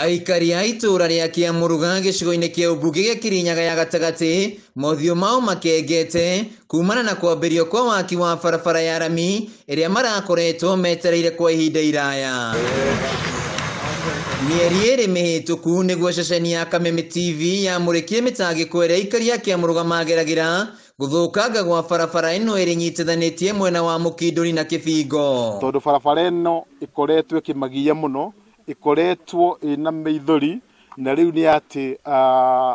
aikari a itũũra rĩa kĩamũrũga gĩcigo-inĩ kĩa ũmbunge gĩa kirinyaga ya gatagatĩ mothiũ mao makengete kumana na kwambĩrio kwa waki wa barabara ya rami ĩrĩa marakoretwo metereire kwa ihinda iraya mĩeri ĩrĩ mĩhĩtũku nĩguo ceceni ya kameme tv yamũrĩkire mĩtangĩko ĩrĩa aikari a kĩamũrũga mageragĩra gũthũkanga gwa barabara ĩno ĩrĩnyitithanĩtie mwena wa mũkindũri na kĩbingo tondũ barabara ĩno ĩkoretwo ĩkĩmagia mũno ikoretwo ina meithori na riu ni ati uh,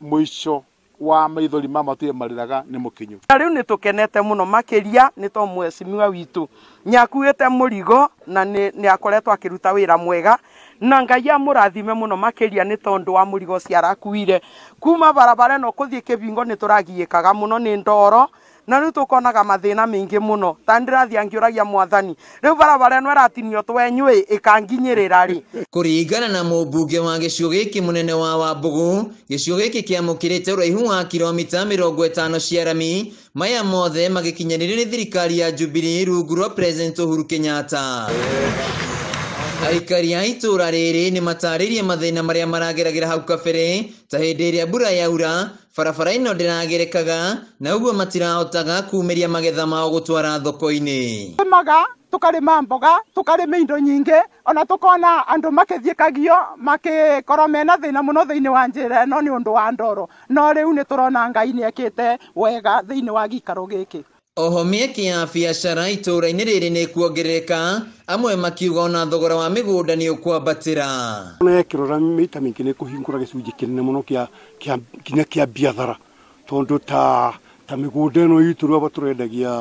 mwisho wa maithori ma matuire mariraga ni mukinyu na riu ni tukenete muno makiria ni to mwecimiwa witu nyakuite murigo na ni, ni akoretwo akiruta wira mwega na ngai amurathime muno makiria ni tondu wa murigo ciarakuire kuma barabara no kuthie kibingo ni turagiikaga muno ni ndoro na rĩu tũkonaga mathĩna mĩingĩ mũno ta ndirathia ngiuragia mwathani rĩu barabara ino iratinio twenyui ikanginyirira ri kuringana na mũmbunge wa gicigo gĩkĩ mũnene wa wambũgũ gicigo gĩkĩ kĩamũkĩrĩte ũraihu wa kilomita mĩrongo ĩtano cia rami maya mothe magĩkinyanĩrio nĩ thirikari ya jubili rungu rwa president uhuru kenyatta aikari a itũra rĩrĩ nĩ matarĩirie mathĩna marĩa marageragĩra hau kabere ta hĩndĩ ĩrĩa mbura yaura barabara ĩno ndĩragerekaga na ũguo matirahotaga kumĩria magetha mao gũtwara thoko-inĩ maga tũkarĩma mboga tũkarĩma indo nyingĩ ona tũkona andũ makĩthiĩkagio makĩkorwo mena thĩna mũno thĩinĩ wa njĩra ĩno nĩ ũndũ wa ndoro no rĩu nĩ tũrona ngai nĩ ekĩte wega thĩinĩ wa gĩikaro gĩkĩ oho mĩeke ya biacara itũũra-inĩ rĩrĩ nĩ ĩkuongerereka amwe makiuga ona thogora wa mĩgũnda nĩ ũkwambatĩra nekĩrora mĩita mĩingĩ nĩ kũhingũra gĩcunjĩ kĩnene mũno kinya kĩa biathara tondũ ta ta mĩgũnda ĩno itũ rĩaba tũrendagia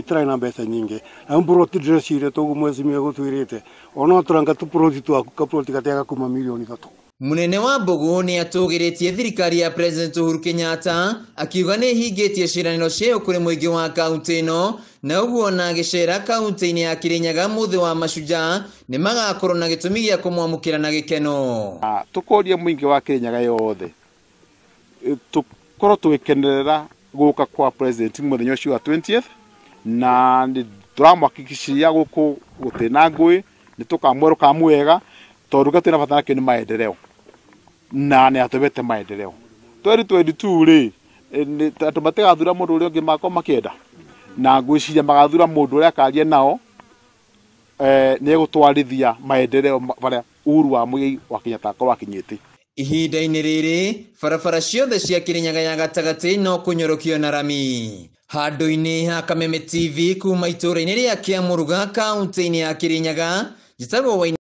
ĩtĩrarĩ na mbeca nyingĩ na mburoti ndĩreciria toguo mwezi mĩegũtwĩrĩte ona tũranga tũburoti twaku kaburoti kuma mirioni ithatũ munene wa mbogo nä atågä thirikari ya president uhuru kenyatta akiuga nä hingä ciranä ro ciayo kå rä wa kauntä ä no na ũguo na gĩcera kaunti-inĩ ya kĩrĩnyaga måthä wa macunjaa nä magakorwo na gä gä gĩtũmi gĩa kũmwamũkĩra na gä keno gĩkeno tũkũria mũingĩ wa kĩrĩnyaga yothe tũkorwo tũgĩkenerera gũka kwa president mũthenya ũcio wa 20th na tũramwakikiciria gå tä na ngåä nä ngũĩ nĩ tũkamwerũka mwega tondũ na bata nakĩo nä maendereo na nä atwete maendeleo twendi twendi tu rä andå matigathura må ndå å rä a ngä makorwo makä na ngwä ciria magathura må ndå å rä a akaria nao e, nä egå twarithia maendeleo barä uru wa må wa kenyatta akorwo akinyä te ihinda-inä rä barabara ciothe cia kirinyaga ya gatagatĩ no kũnyorokio na rami handũ-inĩ ha kameme tv kuma itũũra-inĩ rĩa kĩamũruga kaũntĩ-inĩ ya kĩrĩnyaga njitarwo